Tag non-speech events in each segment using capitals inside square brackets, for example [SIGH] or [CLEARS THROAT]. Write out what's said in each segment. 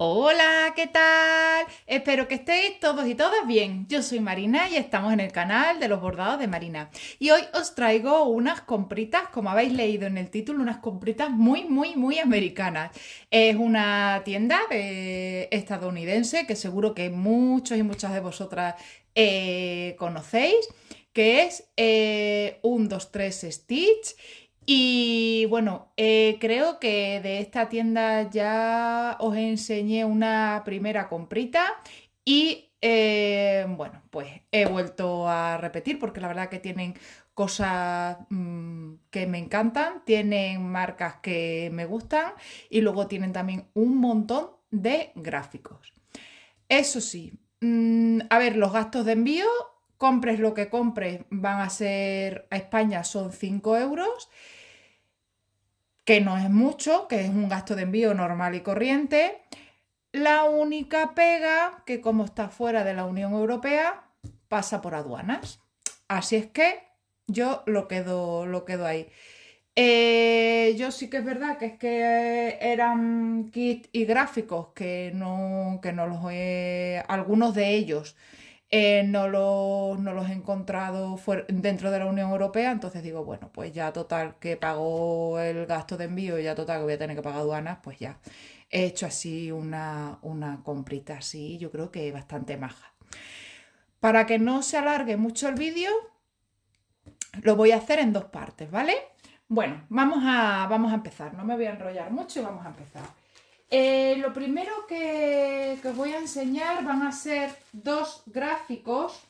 Hola, ¿qué tal? Espero que estéis todos y todas bien. Yo soy Marina y estamos en el canal de los bordados de Marina. Y hoy os traigo unas compritas, como habéis leído en el título, unas compritas muy, muy, muy americanas. Es una tienda estadounidense que seguro que muchos y muchas de vosotras eh, conocéis, que es eh, un 2, Stitch y bueno, eh, creo que de esta tienda ya os enseñé una primera comprita y eh, bueno, pues he vuelto a repetir porque la verdad que tienen cosas mm, que me encantan, tienen marcas que me gustan y luego tienen también un montón de gráficos. Eso sí, mm, a ver, los gastos de envío compres lo que compres, van a ser a España son 5 euros que no es mucho, que es un gasto de envío normal y corriente. La única pega que como está fuera de la Unión Europea, pasa por aduanas. Así es que yo lo quedo, lo quedo ahí. Eh, yo sí que es verdad que es que eh, eran kits y gráficos que no, que no los algunos de ellos eh, no, los he encontrado dentro de la Unión Europea, entonces digo, bueno, pues ya total que pagó el gasto de envío, ya total que voy a tener que pagar aduanas, pues ya he hecho así una, comprita así, yo creo que bastante maja. Para que no se alargue mucho el vídeo, lo voy a hacer en dos partes, ¿vale? Bueno, vamos a, vamos a empezar, no me voy a enrollar mucho y vamos a empezar. Eh, lo primero que, voy a enseñar van a ser dos gráficos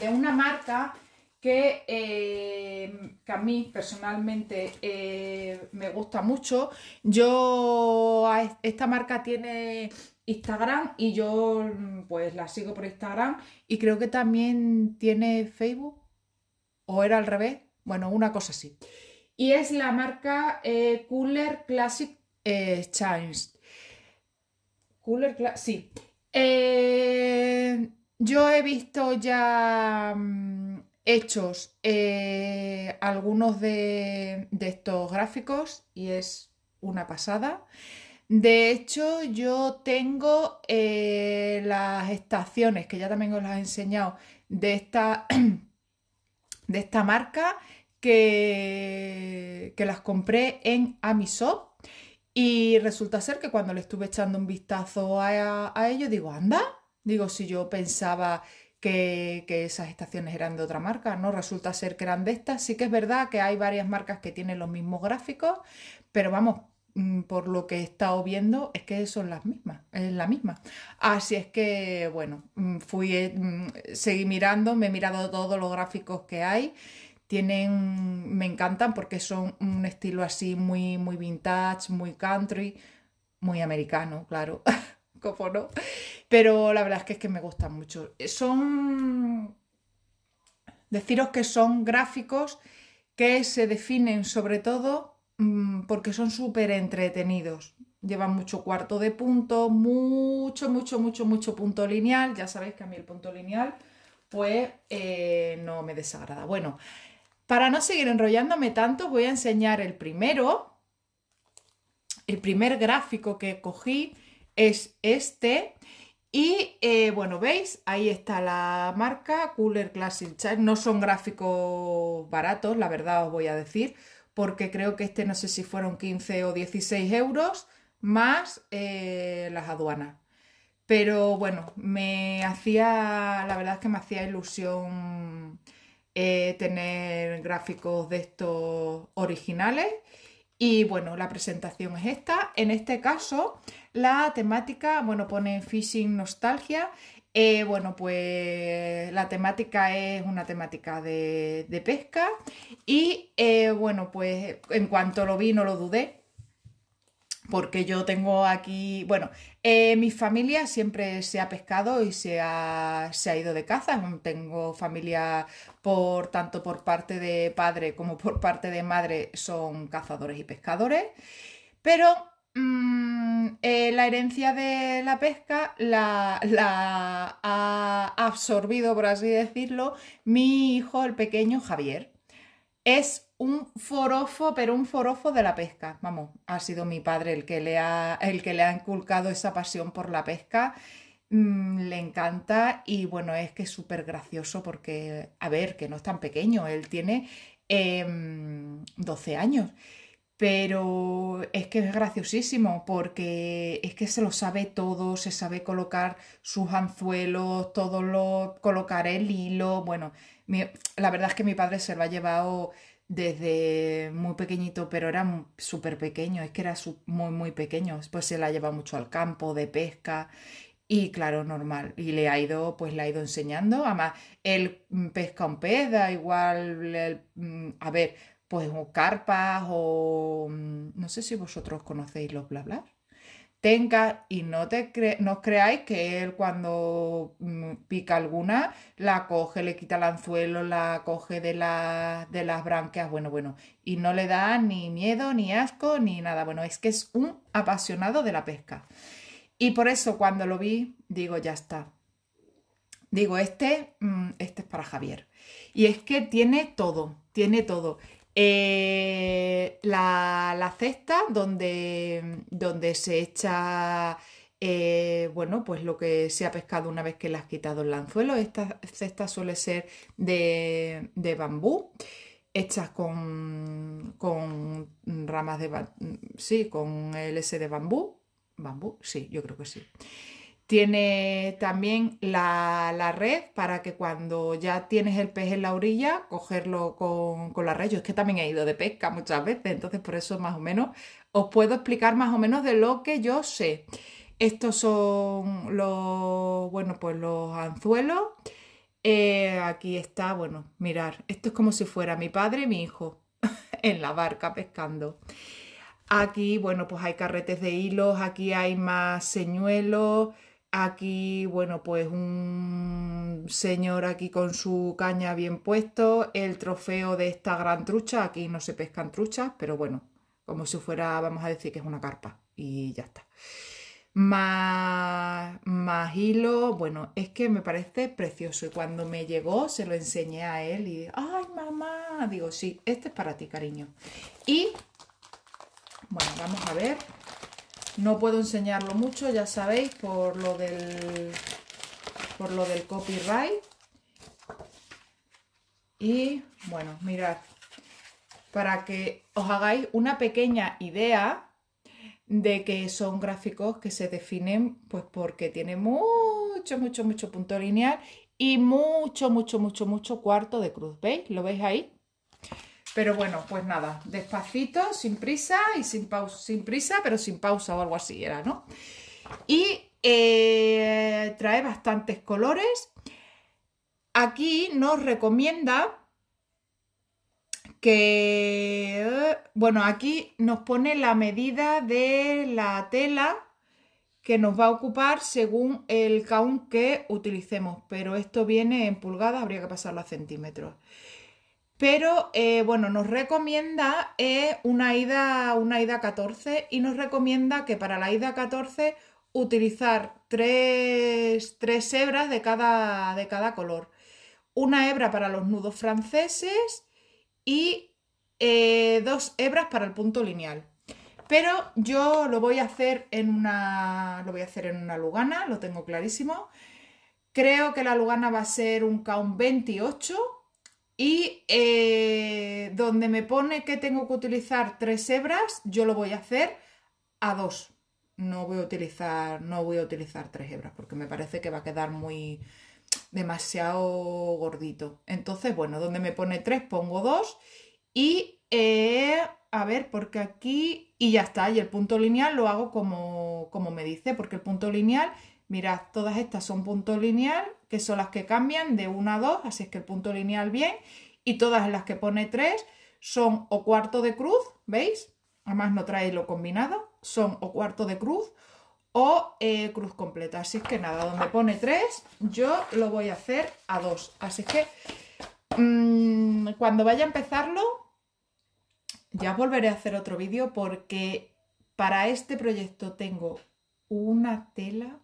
de una marca que, eh, a mí personalmente eh, me gusta mucho. Yo, esta marca tiene Instagram y yo pues la sigo por Instagram y creo que también tiene Facebook o era al revés, bueno, una cosa así. Y es la marca Cooler Classic eh, Cooler Class, sí. Eh, yo he visto ya mm, hechos eh, algunos de, estos gráficos y es una pasada. De hecho, yo tengo eh, las estaciones, que ya también os las he enseñado, de esta, [CLEARS THROAT] de esta marca, que, que las compré en Amisoft y resulta ser que cuando le estuve echando un vistazo a, ello, digo, anda, digo, si yo pensaba que, esas estaciones eran de otra marca, no resulta ser que eran de estas. Sí que es verdad que hay varias marcas que tienen los mismos gráficos, pero vamos, mm, por lo que he estado viendo, es que son las mismas, es la misma. Así es que, bueno, mm, fui, eh, mm, seguí mirando, me he mirado todos los gráficos que hay tienen, me encantan porque son un estilo así muy, muy vintage, muy country, muy americano, claro, [LAUGHS] ¿Cómo no. Pero la verdad es que, es que me gustan mucho. Son, deciros que son gráficos que se definen sobre todo mm, porque son súper entretenidos. Llevan mucho cuarto de punto, mucho, mucho, mucho, mucho punto lineal. Ya sabéis que a mí el punto lineal, pues eh, no me desagrada. Bueno, para no seguir enrollándome tanto, voy a enseñar el primero. El primer gráfico que cogí es este. Y eh, bueno, veis, ahí está la marca Cooler Classic No son gráficos baratos, la verdad os voy a decir, porque creo que este no sé si fueron 15 o 16 euros más eh, las aduanas. Pero bueno, me hacía, la verdad es que me hacía ilusión eh, tener gráficos de estos originales. Y bueno, la presentación es esta. En este caso, la temática, bueno, pone Fishing nostalgia. Eh, bueno, pues la temática es una temática de, de pesca. Y eh, bueno, pues en cuanto lo vi, no lo dudé porque yo tengo aquí, bueno, eh, mi familia siempre se ha pescado y se ha, ido de caza. Tengo familia por tanto por parte de padre como por parte de madre son cazadores y pescadores, pero mm, eh, la herencia de la pesca la, la ha absorbido, por así decirlo, mi hijo, el pequeño Javier. Es un forofo, pero un forofo de la pesca. Vamos, ha sido mi padre el que le ha, el que le ha inculcado esa pasión por la pesca. Mm, le encanta y bueno, es que es súper gracioso porque, a ver, que no es tan pequeño, él tiene 12 em, años. Pero es que es graciosísimo porque es que se lo sabe todo, se sabe colocar sus anzuelos, todo lo, colocar el hilo. Bueno, la verdad es que mi padre se lo ha llevado desde muy pequeñito, pero era súper pequeño, es que era muy, muy pequeño. Pues se la lleva mucho al campo de pesca y claro, normal. Y le ha ido, pues le ha ido enseñando. Además, él mm, pesca un pez, da igual, mm, a ver, pues o carpas o mm, no sé si vosotros conocéis los bla bla. Tenga, y no, te creáis que él cuando mm, pica alguna la coge, le quita el anzuelo, la coge de, de las branquias, bueno, bueno, y no le da ni miedo, ni asco, ni nada. Bueno, es que es un apasionado de la pesca. Y por eso cuando lo vi, digo, ya está. Digo, este, mm, este es para Javier. Y es que tiene todo, tiene todo. Eh, la, cesta donde, donde se echa eh, bueno, pues lo que se ha pescado una vez que le has quitado el lanzuelo Esta cesta suele ser de, bambú, hechas con, con, ramas de... Sí, con el de bambú. Bambú, sí, yo creo que sí. Tiene también la, red para que cuando ya tienes el pez en la orilla, cogerlo con, la red. Yo es que también he ido de pesca muchas veces, entonces por eso más o menos os puedo explicar más o menos de lo que yo sé. Estos son los, bueno, pues los anzuelos. Eh, aquí está, bueno, mirar, esto es como si fuera mi padre y mi hijo [LAUGHS] en la barca pescando. Aquí, bueno, pues hay carretes de hilos, aquí hay más señuelos Aquí, bueno, pues un señor aquí con su caña bien puesto, el trofeo de esta gran trucha, aquí no se pescan truchas, pero bueno, como si fuera, vamos a decir que es una carpa y ya está. Más, más hilo, bueno, es que me parece precioso y cuando me llegó se lo enseñé a él y, ay mamá, digo, sí, este es para ti, cariño. Y, bueno, vamos a ver no puedo enseñarlo mucho, ya sabéis, por lo del, por lo del copyright. Y bueno, mirad, para que os hagáis una pequeña idea de que son gráficos que se definen pues porque tiene mucho, mucho, mucho punto lineal y mucho, mucho, mucho, mucho cuarto de cruz. ¿Veis? ¿Lo veis ahí? Pero bueno, pues nada, despacito, sin prisa y sin pausa, sin prisa, pero sin pausa o algo así era, ¿no? Y eh, trae bastantes colores. Aquí nos recomienda que, bueno, aquí nos pone la medida de la tela que nos va a ocupar según el count que utilicemos, pero esto viene en pulgadas, habría que pasarlo a centímetros. Pero eh, bueno, nos recomienda eh, una, ida, una ida 14 y nos recomienda que para la ida 14 utilizar tres, hebras de cada, color. Una hebra para los nudos franceses y eh, dos hebras para el punto lineal. Pero yo lo voy a hacer en una. Lo voy a hacer en una lugana, lo tengo clarísimo. Creo que la lugana va a ser un count 28 y eh, donde me pone que tengo que utilizar tres hebras, yo lo voy a hacer a dos. No voy a utilizar, no voy a utilizar tres hebras porque me parece que va a quedar muy demasiado gordito. Entonces, bueno, donde me pone tres pongo dos y eh, a ver, porque aquí y ya está. Y el punto lineal lo hago como, como me dice, porque el punto lineal Mirad, todas estas son punto lineal, que son las que cambian de 1 a 2, así es que el punto lineal bien, y todas las que pone 3 son o cuarto de cruz, ¿veis? Además no trae lo combinado, son o cuarto de cruz o eh, cruz completa. Así es que nada, donde pone 3 yo lo voy a hacer a 2. Así es que mm, cuando vaya a empezarlo ya volveré a hacer otro vídeo porque para este proyecto tengo una tela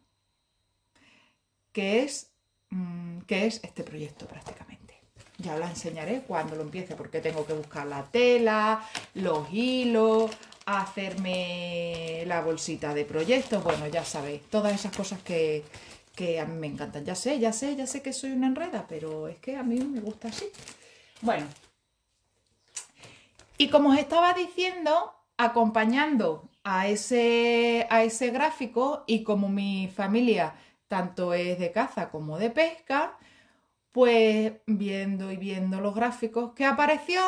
que es, mm, es este proyecto prácticamente. Ya os la enseñaré cuando lo empiece, porque tengo que buscar la tela, los hilos, hacerme la bolsita de proyectos, bueno, ya sabéis, todas esas cosas que, a mí me encantan. Ya sé, ya sé, ya sé que soy una enreda, pero es que a mí me gusta así. Bueno, y como os estaba diciendo, acompañando a ese, a ese gráfico y como mi familia tanto es de caza como de pesca, pues viendo y viendo los gráficos, ¿qué apareció?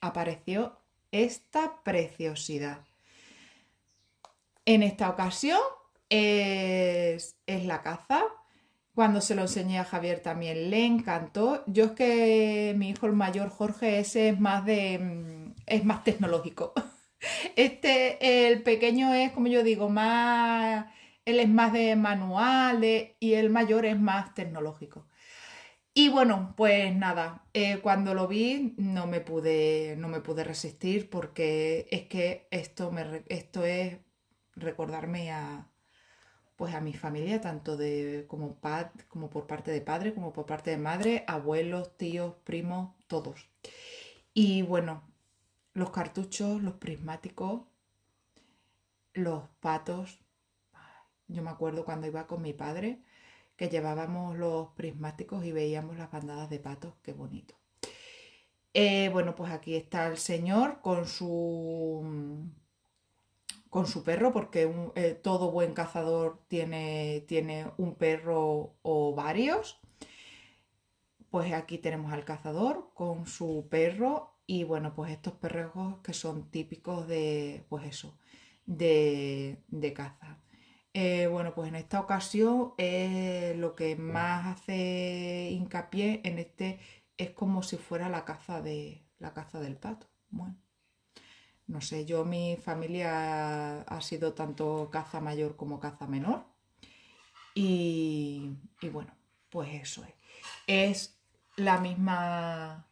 Apareció esta preciosidad. En esta ocasión es, la caza. Cuando se lo enseñé a Javier también le encantó. Yo es que mi hijo el mayor Jorge ese es más de mm, es más tecnológico. [LAUGHS] Este el pequeño es como yo digo más él es más de manuales y el mayor es más tecnológico. Y bueno, pues nada, eh, cuando lo vi no me, pude, no me pude resistir porque es que esto, esto es recordarme a, pues a mi familia, tanto de, como por parte de padre, como por parte de madre, abuelos, tíos, primos, todos. Y bueno, los cartuchos, los prismáticos, los patos, yo me acuerdo cuando iba con mi padre que llevábamos los prismáticos y veíamos las bandadas de patos, qué bonito. Eh, bueno, pues aquí está el señor con su mm, con su perro, porque eh, todo buen cazador tiene, tiene un perro o varios. Pues aquí tenemos al cazador con su perro y bueno, pues estos perrejos que son típicos de, pues eso, de, de caza. Eh, bueno, pues en esta ocasión eh, lo que más hace hincapié en este es como si fuera la caza de la caza del pato. Bueno, no sé, yo mi familia ha sido tanto caza mayor como caza menor. Y, bueno, pues eso es. Es la misma,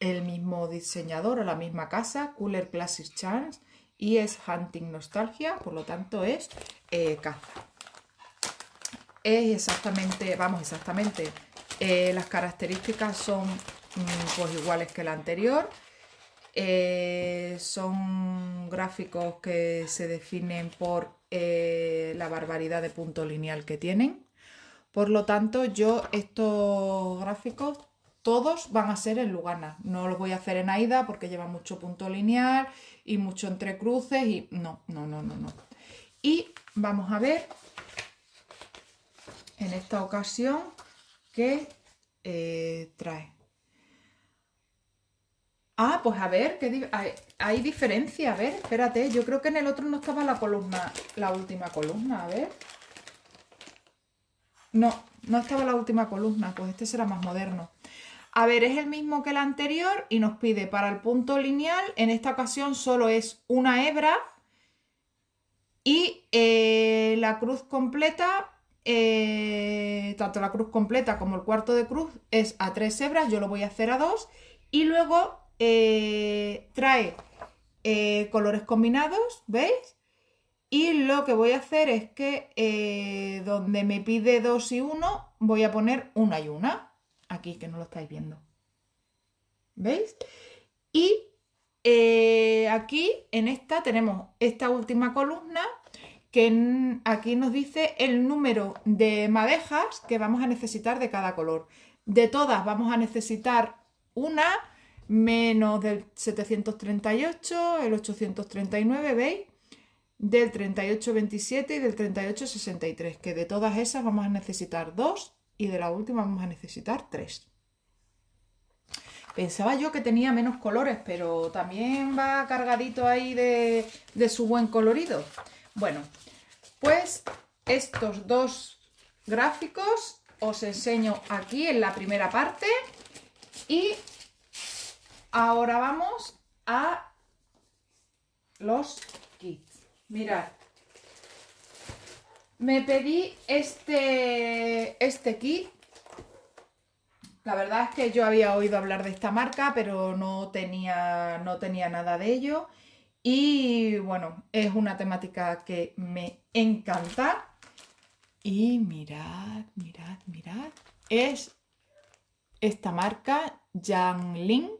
el mismo diseñador o la misma casa, Cooler Classic Chance y es hunting nostalgia, por lo tanto es eh, caza. Es exactamente, vamos, exactamente, eh, las características son mm, pues iguales que la anterior. Eh, son gráficos que se definen por la barbaridad de punto lineal que tienen. Por lo tanto, yo estos gráficos todos van a ser en Lugana. No los voy a hacer en Aida porque lleva mucho punto lineal y mucho entre cruces y no, no, no, no, no. Y vamos a ver en esta ocasión qué eh, trae. Ah, pues a ver, hay, hay, diferencia. A ver, espérate, yo creo que en el otro no estaba la columna, la última columna, a ver. No, no estaba la última columna, pues este será más moderno a ver, es el mismo que el anterior y nos pide para el punto lineal, en esta ocasión solo es una hebra y eh, la cruz completa, eh, tanto la cruz completa como el cuarto de cruz es a tres hebras, yo lo voy a hacer a dos y luego eh, trae colores combinados, ¿veis? Y lo que voy a hacer es que donde me pide dos y uno, voy a poner una y una. Aquí, que no lo estáis viendo. ¿Veis? Y eh, aquí, en esta, tenemos esta última columna que aquí nos dice el número de madejas que vamos a necesitar de cada color. De todas vamos a necesitar una, menos del 738, el 839, ¿veis? Del 3827 y del 3863, que de todas esas vamos a necesitar dos y de la última vamos a necesitar tres. Pensaba yo que tenía menos colores, pero también va cargadito ahí de, de su buen colorido. Bueno, pues estos dos gráficos os enseño aquí en la primera parte y ahora vamos a los kits. Mirad, me pedí este, este kit. La verdad es que yo había oído hablar de esta marca, pero no tenía, no tenía nada de ello. Y bueno, es una temática que me encanta. Y mirad, mirad, mirad. Es esta marca, Yang Ling.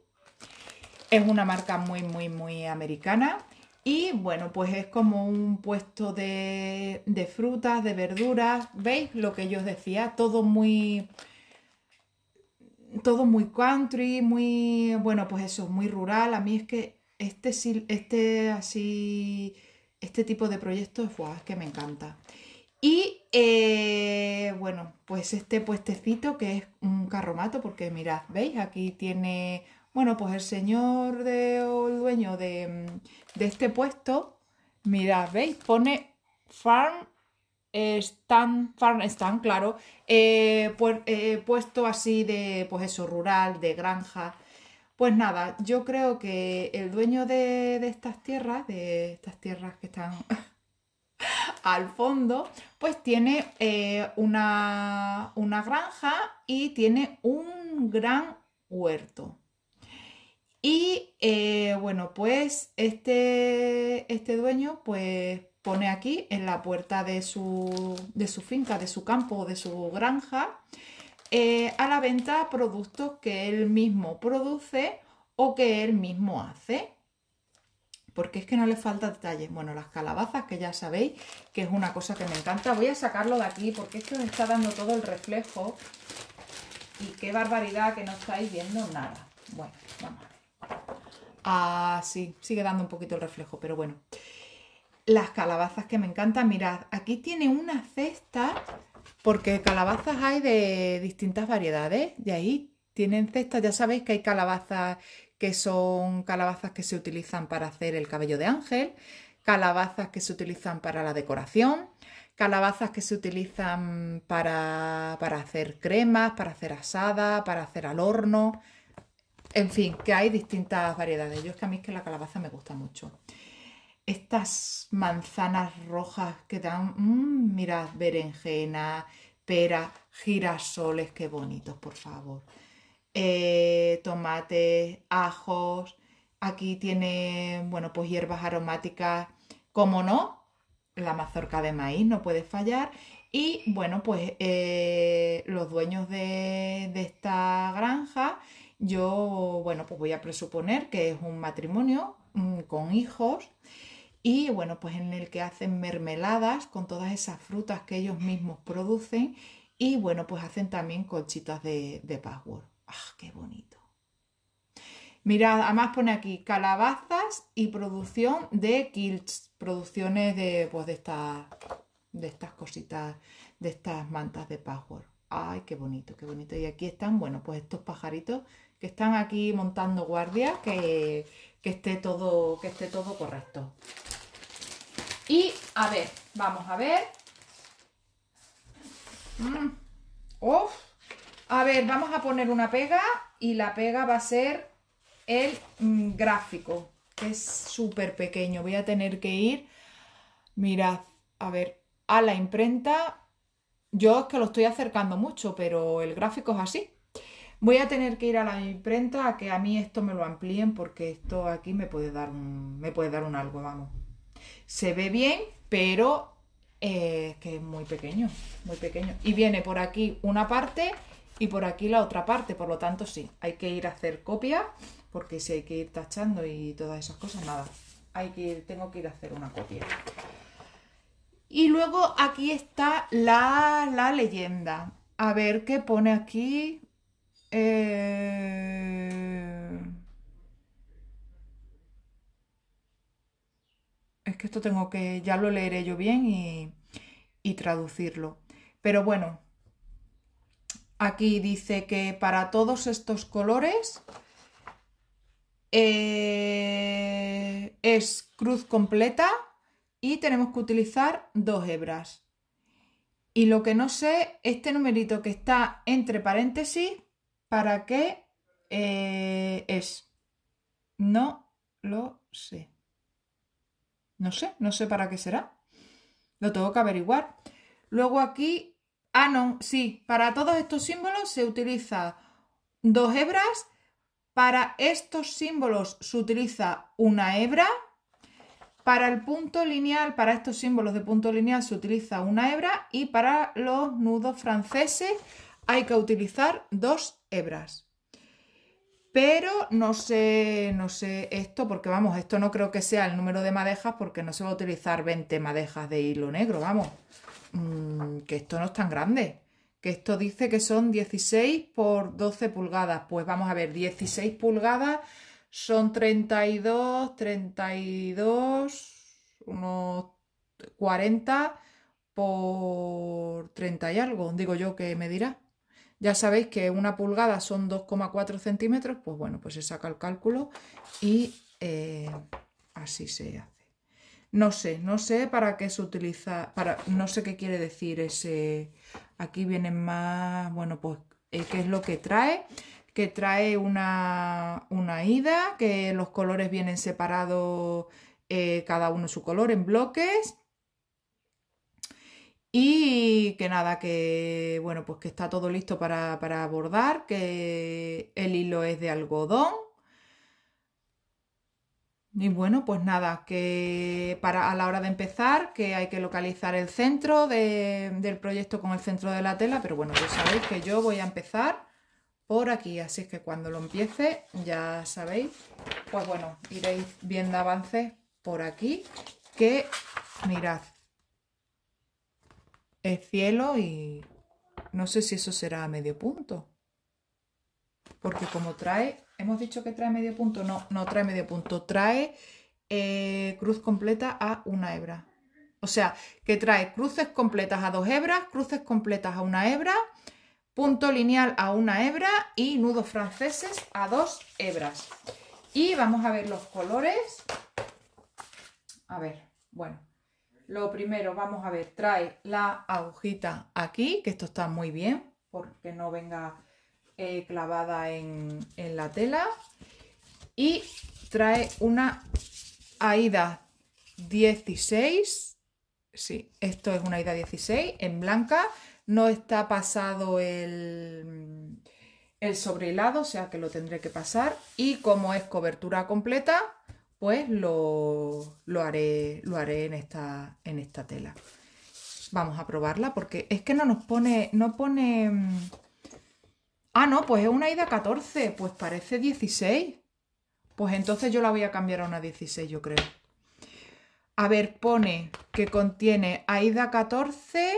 Es una marca muy, muy, muy americana. Y bueno, pues es como un puesto de, frutas, de verduras, ¿veis lo que yo os decía? Todo muy todo muy country, muy, bueno, pues eso, muy rural. A mí es que este, este así, este tipo de proyectos, es que me encanta. Y eh, bueno, pues este puestecito que es un carromato, porque mirad, ¿veis? Aquí tiene bueno, pues el señor de, o el dueño de, mm, este puesto, mirad, ¿veis? Pone farm están, están claro, eh, eh, puesto así de, pues eso, rural, de granja. Pues nada, yo creo que el dueño de, estas tierras, de estas tierras que están [LAUGHS] al fondo, pues tiene eh, una granja y tiene un gran huerto. Y eh, bueno, pues este, este dueño pues pone aquí en la puerta de su, finca, de su campo, o de su granja, eh, a la venta productos que él mismo produce o que él mismo hace. Porque es que no le falta detalle. Bueno, las calabazas, que ya sabéis que es una cosa que me encanta. Voy a sacarlo de aquí porque esto que está dando todo el reflejo. Y qué barbaridad que no estáis viendo nada. Bueno, vamos a ver. Ah, sí, sigue dando un poquito el reflejo, pero bueno. Las calabazas que me encantan, mirad, aquí tiene una cesta, porque calabazas hay de distintas variedades, y ahí tienen cestas, ya sabéis que hay calabazas que son calabazas que se utilizan para hacer el cabello de ángel, calabazas que se utilizan para la decoración, calabazas que se utilizan para, para hacer cremas, para hacer asada, para hacer al horno, en fin, que hay distintas variedades. Yo es que a mí es que la calabaza me gusta mucho. Estas manzanas rojas que dan, mm, mirad, berenjena, pera, girasoles, qué bonitos, por favor. Eh, tomates, ajos, aquí tiene, bueno, pues hierbas aromáticas, como no, la mazorca de maíz no puede fallar. Y bueno, pues eh, los dueños de, de esta granja yo, bueno, pues voy a presuponer que es un matrimonio mm, con hijos y bueno, pues en el que hacen mermeladas con todas esas frutas que ellos mismos producen y bueno, pues hacen también colchitas de, de password. ¡Ah, qué bonito! Mirad, además pone aquí calabazas y producción de kilts, producciones de, pues de, estas, de estas cositas, de estas mantas de password. ¡Ay, qué bonito, qué bonito! Y aquí están, bueno, pues estos pajaritos que están aquí montando guardia, que, que, esté todo, que esté todo correcto. Y a ver, vamos a ver. Mm. A ver, vamos a poner una pega y la pega va a ser el mm, gráfico, que es súper pequeño. Voy a tener que ir, mirad, a ver, a la imprenta. Yo es que lo estoy acercando mucho, pero el gráfico es así. Voy a tener que ir a la imprenta a que a mí esto me lo amplíen porque esto aquí me puede dar un, me puede dar un algo, vamos. Se ve bien, pero es eh, que es muy pequeño, muy pequeño. Y viene por aquí una parte y por aquí la otra parte, por lo tanto sí, hay que ir a hacer copia porque si hay que ir tachando y todas esas cosas, nada, hay que tengo que ir a hacer una copia. Y luego aquí está la, la leyenda. A ver qué pone aquí. Eh, es que esto tengo que, ya lo leeré yo bien y, traducirlo. Pero bueno, aquí dice que para todos estos colores eh, es cruz completa y tenemos que utilizar dos hebras. Y lo que no sé, este numerito que está entre paréntesis, ¿Para qué eh, es? No lo sé. No sé, no sé para qué será. Lo tengo que averiguar. Luego aquí, ah, no, sí, para todos estos símbolos se utiliza dos hebras. Para estos símbolos se utiliza una hebra. Para el punto lineal, para estos símbolos de punto lineal se utiliza una hebra. Y para los nudos franceses hay que utilizar dos hebras. Pero no sé, no sé esto, porque vamos, esto no creo que sea el número de madejas, porque no se va a utilizar 20 madejas de hilo negro, vamos. Mm, que esto no es tan grande. Que esto dice que son 16 por 12 pulgadas. Pues vamos a ver, 16 pulgadas son 32, 32, unos 40 por 30 y algo, digo yo que me dirá. Ya sabéis que una pulgada son 2,4 centímetros, pues bueno, pues se saca el cálculo y eh, así se hace. No sé, no sé para qué se utiliza, para, no sé qué quiere decir ese... Aquí vienen más, bueno, pues eh, qué es lo que trae, que trae una, ida, que los colores vienen separados, eh, cada uno su color en bloques, y que nada, que bueno, pues que está todo listo para, para abordar, que el hilo es de algodón. Y bueno, pues nada, que para, a la hora de empezar, que hay que localizar el centro del proyecto con el centro de la tela, pero bueno, ya sabéis que yo voy a empezar por aquí, así que cuando lo empiece, ya sabéis, pues bueno, iréis viendo avances por aquí, que mirad, cielo y no sé si eso será a medio punto. Porque como trae, hemos dicho que trae medio punto, no, no trae medio punto, trae eh, cruz completa a una hebra. O sea, que trae cruces completas a dos hebras, cruces completas a una hebra, punto lineal a una hebra y nudos franceses a dos hebras. Y vamos a ver los colores. A ver, bueno, lo primero, vamos a ver, trae la agujita aquí, que esto está muy bien, porque no venga eh, clavada en, la tela. Y trae una ida 16. Sí, esto es una ida 16 en blanca. No está pasado el, el sobrehilado, o sea que lo tendré que pasar. Y como es cobertura completa, pues lo, haré, lo haré en esta, en esta tela. Vamos a probarla porque es que no nos pone, no pone... Mm, ah, no, pues es una ida 14, pues parece 16. Pues entonces yo la voy a cambiar a una 16, yo creo. A ver, pone que contiene AIDA 14,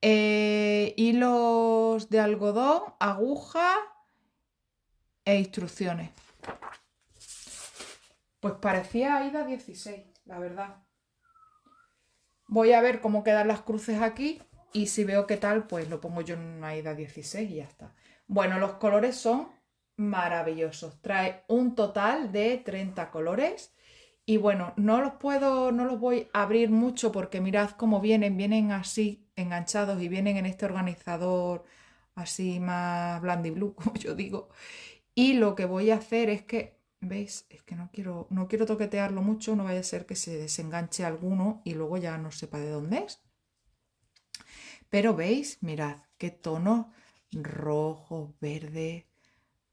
eh, hilos de algodón, aguja e instrucciones. Pues parecía Aida 16, la verdad. Voy a ver cómo quedan las cruces aquí y si veo qué tal, pues lo pongo yo en una Aida 16 y ya está. Bueno, los colores son maravillosos. Trae un total de 30 colores. Y bueno, no los puedo, no los voy a abrir mucho porque mirad cómo vienen, vienen así enganchados y vienen en este organizador así más blue, [LAUGHS] como yo digo. Y lo que voy a hacer es que ¿Veis? Es que no quiero, no quiero toquetearlo mucho, no vaya a ser que se desenganche alguno y luego ya no sepa de dónde es. Pero veis, mirad, qué tonos rojos, verdes,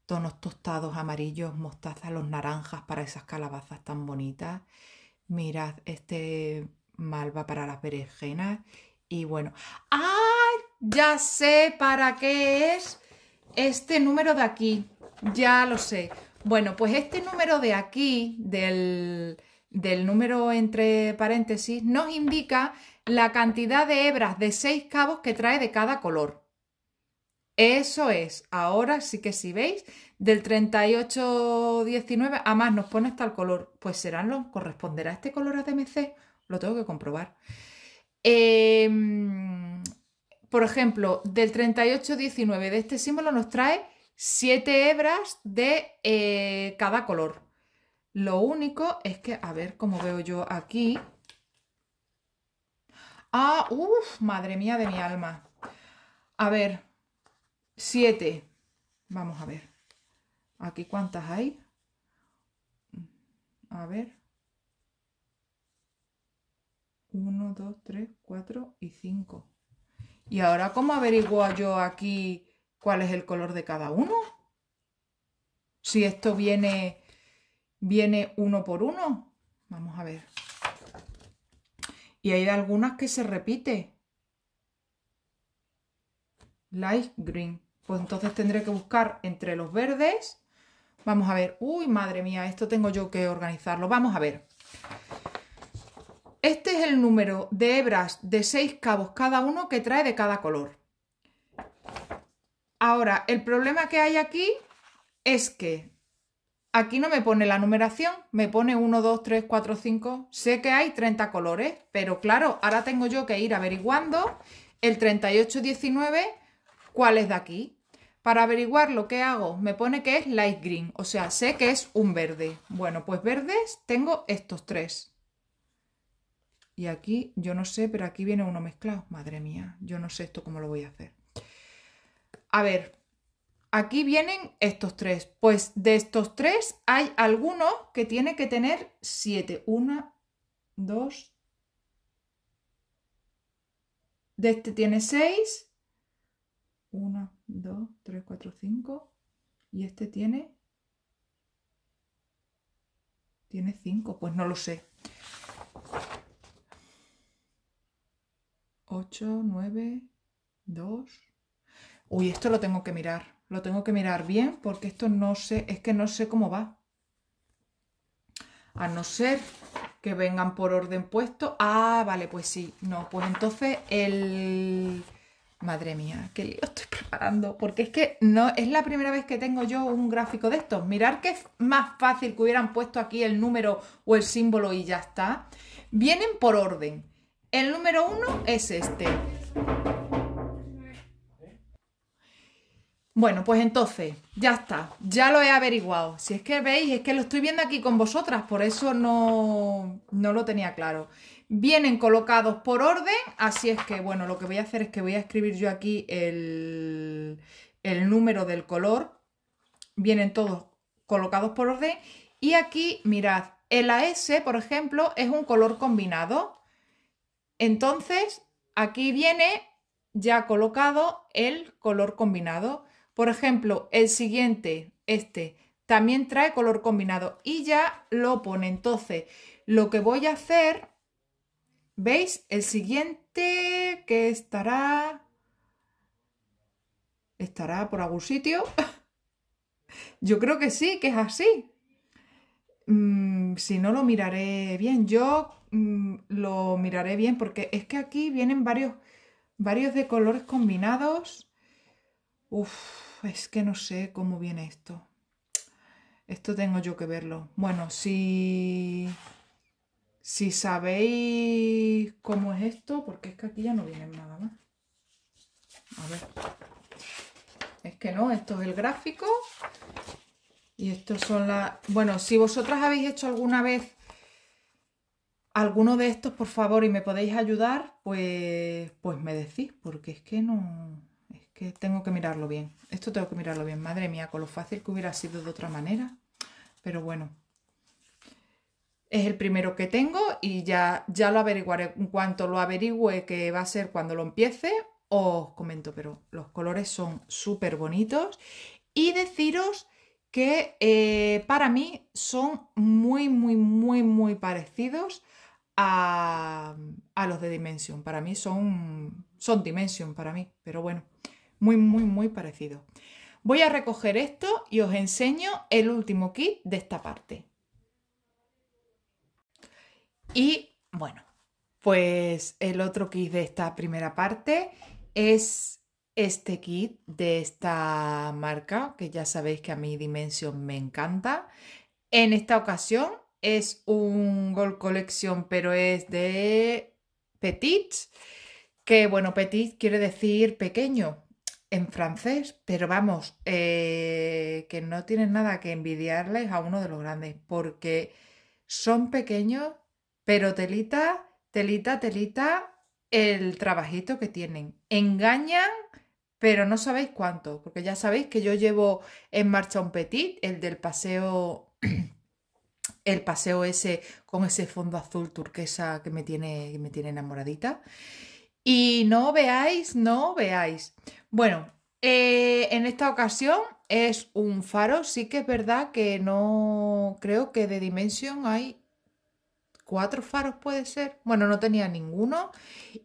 tonos tostados, amarillos, mostaza, los naranjas para esas calabazas tan bonitas. Mirad, este malva para las berenjenas. Y bueno, ¡ah! Ya sé para qué es este número de aquí. Ya lo sé bueno, pues este número de aquí, del, número entre paréntesis, nos indica la cantidad de hebras de seis cabos que trae de cada color. Eso es, ahora sí que si veis, del 38-19 a más nos pone hasta el color. Pues serán los, corresponderá a este color ATMC, lo tengo que comprobar. Em, por ejemplo, del 38-19 de este símbolo nos trae Siete hebras de eh, cada color. Lo único es que, a ver cómo veo yo aquí. Ah, uff, madre mía de mi alma. A ver, siete. Vamos a ver. Aquí cuántas hay. A ver. 1, 2, 3, 4 y 5. Y ahora, ¿cómo averiguo yo aquí cuál es el color de cada uno. Si esto viene, viene uno por uno. Vamos a ver. Y hay algunas que se repite. Light green. Pues entonces tendré que buscar entre los verdes. Vamos a ver. Uy, madre mía, esto tengo yo que organizarlo. Vamos a ver. Este es el número de hebras de 6 cabos cada uno que trae de cada color. Ahora, el problema que hay aquí es que aquí no me pone la numeración, me pone 1, 2, 3, 4, 5. Sé que hay 30 colores, pero claro, ahora tengo yo que ir averiguando el 38, 19, cuál es de aquí. Para averiguar lo que hago, me pone que es light green, o sea, sé que es un verde. Bueno, pues verdes tengo estos tres. Y aquí, yo no sé, pero aquí viene uno mezclado. Madre mía, yo no sé esto cómo lo voy a hacer. A ver, aquí vienen estos tres. Pues de estos tres hay alguno que tiene que tener siete. Una, dos. De este tiene seis. Una, dos, tres, cuatro, cinco. Y este tiene... Tiene cinco, pues no lo sé. Ocho, nueve, dos uy, esto lo tengo que mirar, lo tengo que mirar bien porque esto no sé, es que no sé cómo va. A no ser que vengan por orden puesto. Ah, vale, pues sí. No, pues entonces el... Madre mía, qué lío estoy preparando. Porque es que no es la primera vez que tengo yo un gráfico de estos. Mirar que es más fácil que hubieran puesto aquí el número o el símbolo y ya está. Vienen por orden. El número uno es este. Bueno, pues entonces, ya está, ya lo he averiguado. Si es que veis, es que lo estoy viendo aquí con vosotras, por eso no, no lo tenía claro. Vienen colocados por orden, así es que, bueno, lo que voy a hacer es que voy a escribir yo aquí el, el número del color. Vienen todos colocados por orden. Y aquí, mirad, el AS, por ejemplo, es un color combinado. Entonces, aquí viene ya colocado el color combinado. Por ejemplo, el siguiente, este, también trae color combinado y ya lo pone. Entonces, lo que voy a hacer, ¿veis? El siguiente que estará... ¿Estará por algún sitio? [LAUGHS] Yo creo que sí, que es así. Mm, si no, lo miraré bien. Yo mm, lo miraré bien porque es que aquí vienen varios, varios de colores combinados. Uf es que no sé cómo viene esto. Esto tengo yo que verlo. Bueno, si, si sabéis cómo es esto, porque es que aquí ya no viene nada más. A ver. Es que no, esto es el gráfico. Y estos son las... Bueno, si vosotras habéis hecho alguna vez alguno de estos, por favor, y me podéis ayudar, pues, pues me decís, porque es que no tengo que mirarlo bien. Esto tengo que mirarlo bien. Madre mía, con lo fácil que hubiera sido de otra manera. Pero bueno, es el primero que tengo y ya, ya lo averiguaré. En cuanto lo averigüe, que va a ser cuando lo empiece, os comento. Pero los colores son súper bonitos. Y deciros que eh, para mí son muy, muy, muy, muy parecidos a, los de Dimension. Para mí son, son Dimension, para mí. Pero bueno, muy, muy, muy parecido. Voy a recoger esto y os enseño el último kit de esta parte. Y bueno, pues el otro kit de esta primera parte es este kit de esta marca, que ya sabéis que a mí Dimension me encanta. En esta ocasión es un Gold Collection, pero es de Petit, que bueno, Petit quiere decir pequeño, en francés, pero vamos, eh, que no tienen nada que envidiarles a uno de los grandes, porque son pequeños, pero telita, telita, telita, el trabajito que tienen. Engañan, pero no sabéis cuánto, porque ya sabéis que yo llevo en marcha un petit, el del paseo... [CLEARS THROAT] el paseo ese con ese fondo azul turquesa que me tiene, que me tiene enamoradita. Y no veáis, no veáis. Bueno, eh, en esta ocasión es un faro, sí que es verdad que no creo que de dimensión hay cuatro faros, puede ser. Bueno, no tenía ninguno.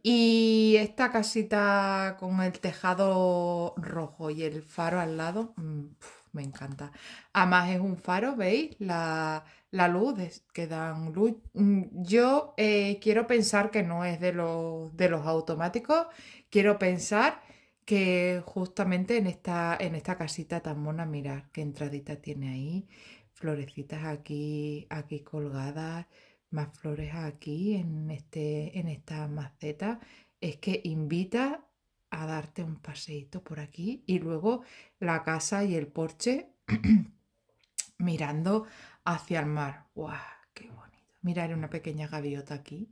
Y esta casita con el tejado rojo y el faro al lado, mm, me encanta. Además es un faro, ¿veis? La, la luz que dan luz. Mm, yo eh, quiero pensar que no es de los, de los automáticos, quiero pensar que justamente en esta, en esta casita tan mona, mirar qué entradita tiene ahí, florecitas aquí, aquí colgadas, más flores aquí en, este, en esta maceta, es que invita a darte un paseíto por aquí y luego la casa y el porche [CLEARS THROAT] mirando hacia el mar. ¡Guau! ¡Qué bonito! Mira, una pequeña gaviota aquí.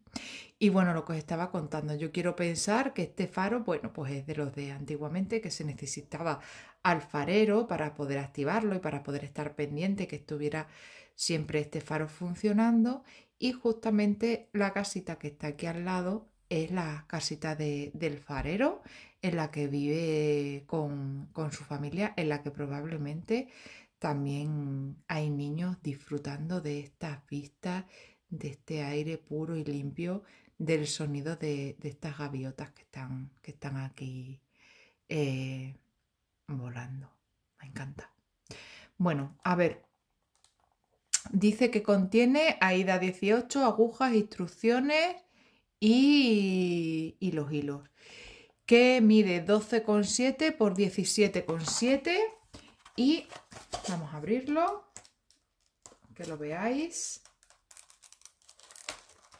Y bueno, lo que os estaba contando, yo quiero pensar que este faro, bueno, pues es de los de antiguamente, que se necesitaba al farero para poder activarlo y para poder estar pendiente que estuviera siempre este faro funcionando. Y justamente la casita que está aquí al lado es la casita del farero en la que vive con, con su familia, en la que probablemente también hay niños disfrutando de estas vistas, de este aire puro y limpio, del sonido de, estas gaviotas que están, que están aquí eh, volando. Me encanta. Bueno, a ver. Dice que contiene AIDA 18, agujas, instrucciones y, y los hilos. Que mide 12,7 por 17,7 y vamos a abrirlo, que lo veáis.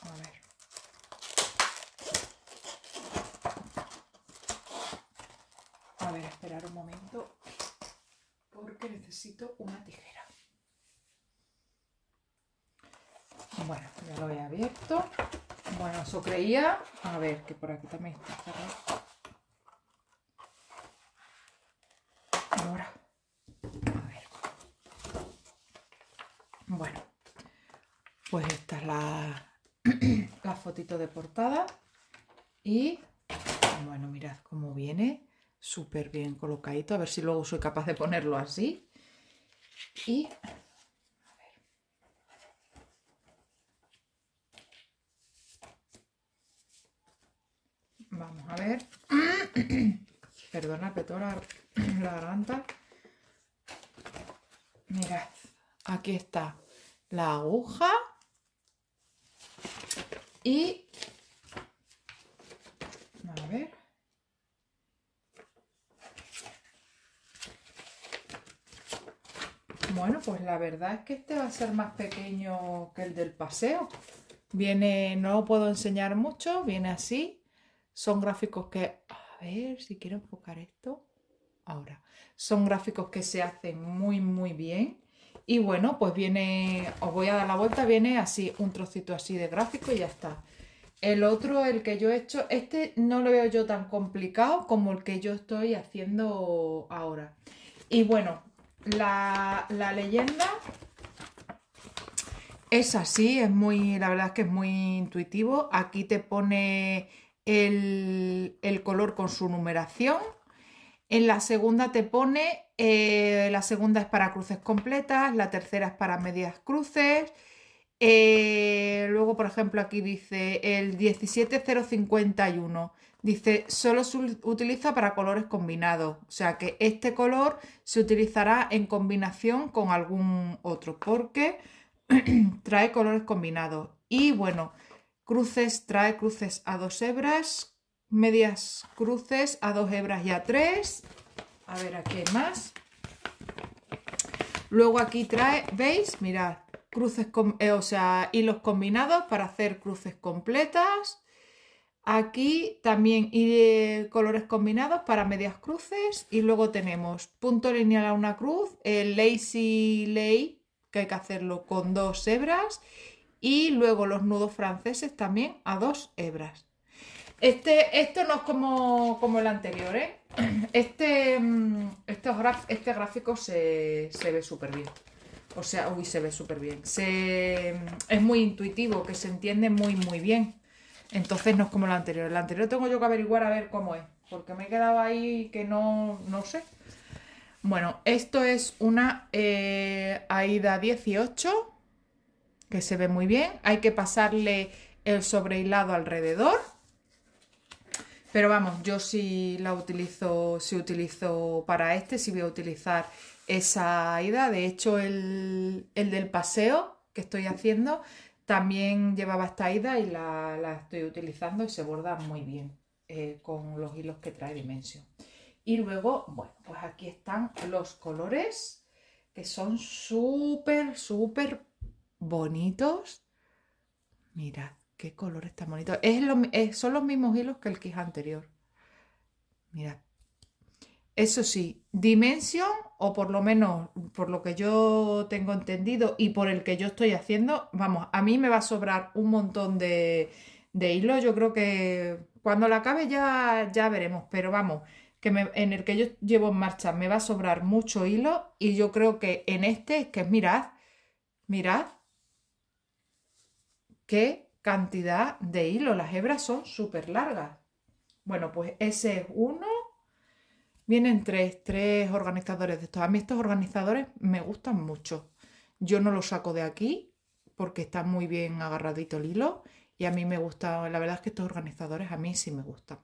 A ver. A ver, esperar un momento, porque necesito una tijera. Bueno, ya lo he abierto. Bueno, eso creía. A ver, que por aquí también está cerrado. Ahora. Bueno, pues esta es [CLEARS THROAT] la, fotito de portada. Y bueno, mirad cómo viene. Súper bien colocadito. A ver si luego soy capaz de ponerlo así. Y a ver. Vamos a ver. [CLEARS THROAT] Perdona, petó la, [CLEARS THROAT] la garganta. Mirad, aquí está la aguja y bueno pues la verdad es que este va a ser más pequeño que el del paseo viene no lo puedo enseñar mucho viene así son gráficos que a ver si quiero enfocar esto ahora son gráficos que se hacen muy muy bien y bueno, pues viene, os voy a dar la vuelta, viene así, un trocito así de gráfico y ya está. El otro, el que yo he hecho, este no lo veo yo tan complicado como el que yo estoy haciendo ahora. Y bueno, la, leyenda es así, es muy, la verdad es que es muy intuitivo. Aquí te pone el, el color con su numeración. En la segunda te pone eh, la segunda es para cruces completas, la tercera es para medias cruces. Eh, luego, por ejemplo, aquí dice el 17051. Dice, solo se utiliza para colores combinados. O sea que este color se utilizará en combinación con algún otro porque [CLEARS THROAT] trae colores combinados. Y bueno, cruces trae cruces a dos hebras, medias cruces a dos hebras y a tres. A ver, aquí hay más. Luego aquí trae, ¿veis? Mirad, cruces, eh, o sea, hilos combinados para hacer cruces completas. Aquí también eh, colores combinados para medias cruces. Y luego tenemos punto lineal a una cruz, el lazy lay, que hay que hacerlo con dos hebras. Y luego los nudos franceses también a dos hebras. Este, esto no es como, como el anterior, ¿eh? [CLEARS THROAT] Este, mm, este gráfico se, ve súper bien. O sea, uy, se ve súper bien. es muy intuitivo, que se entiende muy, muy bien. Entonces no es como la anterior. el anterior tengo yo que averiguar a ver cómo es. Porque me he quedado ahí que no, no sé. Bueno, esto es una eh, Aida 18, que se ve muy bien. Hay que pasarle el sobrehilado alrededor. Pero vamos, yo sí la utilizo, si utilizo para este, sí voy a utilizar esa ida. De hecho, el, del paseo que estoy haciendo también llevaba esta ida y la, estoy utilizando y se borda muy bien eh, con los hilos que trae Dimension. Y luego, bueno, pues aquí están los colores que son súper, súper bonitos. Mirad. Qué color está bonito, Es son los mismos hilos que el es anterior. Mira. Eso sí, dimensión o por lo menos por lo que yo tengo entendido y por el que yo estoy haciendo, vamos, a mí me va a sobrar un montón de, de hilo. Yo creo que cuando la acabe ya, ya veremos, pero vamos, que en el que yo llevo en marcha me va a sobrar mucho hilo y yo creo que en este, que es mirad, mirad, que cantidad de hilo. Las hebras son súper largas. Bueno, pues ese es uno. Vienen tres, tres organizadores de estos. A mí estos organizadores me gustan mucho. Yo no los saco de aquí porque está muy bien agarradito el hilo y a mí me gusta, la verdad es que estos organizadores a mí sí me gustan.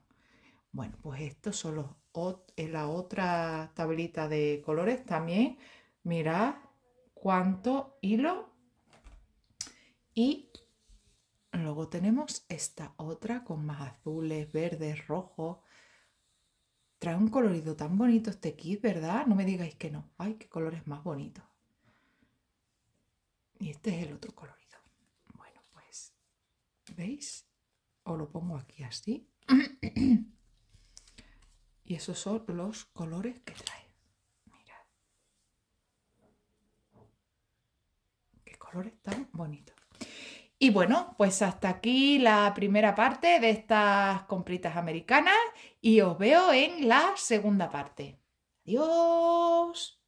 Bueno, pues estos son los, en eh, la otra tablita de colores también. Mirad cuánto hilo y Luego tenemos esta otra con más azules, verdes, rojos. Trae un colorido tan bonito este kit, ¿verdad? No me digáis que no. ¡Ay, qué colores más bonitos! Y este es el otro colorido. Bueno, pues, ¿veis? O lo pongo aquí así. [CLEARS THROAT] y esos son los colores que trae. Mirad. Qué colores tan bonitos. Y bueno, pues hasta aquí la primera parte de estas compritas americanas y os veo en la segunda parte. Adiós.